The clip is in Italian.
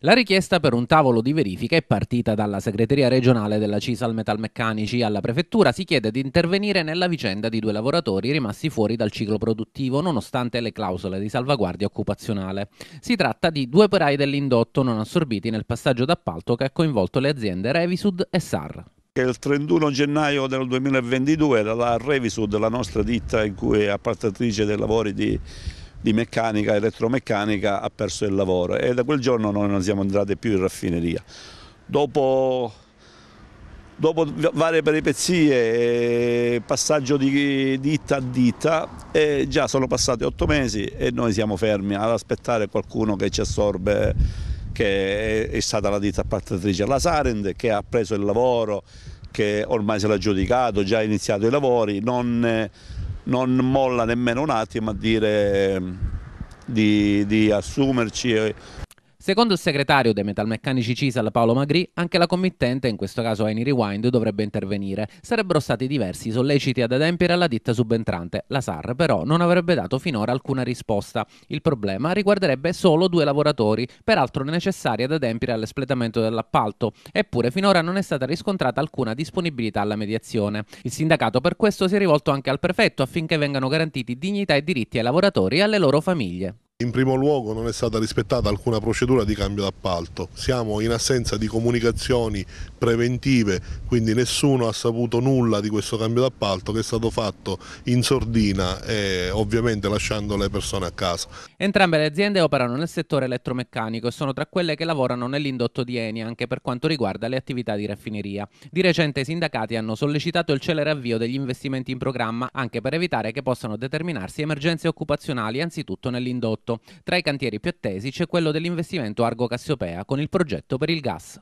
La richiesta per un tavolo di verifica è partita dalla segreteria regionale della Cisal Metalmeccanici alla prefettura. Si chiede di intervenire nella vicenda di due lavoratori rimasti fuori dal ciclo produttivo nonostante le clausole di salvaguardia occupazionale. Si tratta di due operai dell'indotto non assorbiti nel passaggio d'appalto che ha coinvolto le aziende Revisud e SAR il 31 gennaio del 2022 la Revisud, la nostra ditta in cui è appaltatrice dei lavori di di meccanica, elettromeccanica, ha perso il lavoro e da quel giorno noi non siamo entrati più in raffineria. Dopo, dopo varie peripezie, passaggio di ditta a ditta, già sono passati otto mesi e noi siamo fermi ad aspettare qualcuno che ci assorbe che è stata la ditta appaltatrice alla Sarend che ha preso il lavoro, che ormai se l'ha giudicato, già ha iniziato i lavori, non, non molla nemmeno un attimo a dire mm, di, di assumerci Secondo il segretario dei metalmeccanici Cisal Paolo Magri, anche la committente, in questo caso Any Rewind, dovrebbe intervenire. Sarebbero stati diversi i solleciti ad adempiere alla ditta subentrante. La SAR però non avrebbe dato finora alcuna risposta. Il problema riguarderebbe solo due lavoratori, peraltro necessari ad adempiere all'espletamento dell'appalto, eppure finora non è stata riscontrata alcuna disponibilità alla mediazione. Il sindacato per questo si è rivolto anche al prefetto affinché vengano garantiti dignità e diritti ai lavoratori e alle loro famiglie. In primo luogo non è stata rispettata alcuna procedura di cambio d'appalto, siamo in assenza di comunicazioni preventive, quindi nessuno ha saputo nulla di questo cambio d'appalto che è stato fatto in sordina e ovviamente lasciando le persone a casa. Entrambe le aziende operano nel settore elettromeccanico e sono tra quelle che lavorano nell'indotto di Eni anche per quanto riguarda le attività di raffineria. Di recente i sindacati hanno sollecitato il celere avvio degli investimenti in programma anche per evitare che possano determinarsi emergenze occupazionali anzitutto nell'indotto. Tra i cantieri più attesi c'è quello dell'investimento Argo Cassiopea con il progetto per il gas.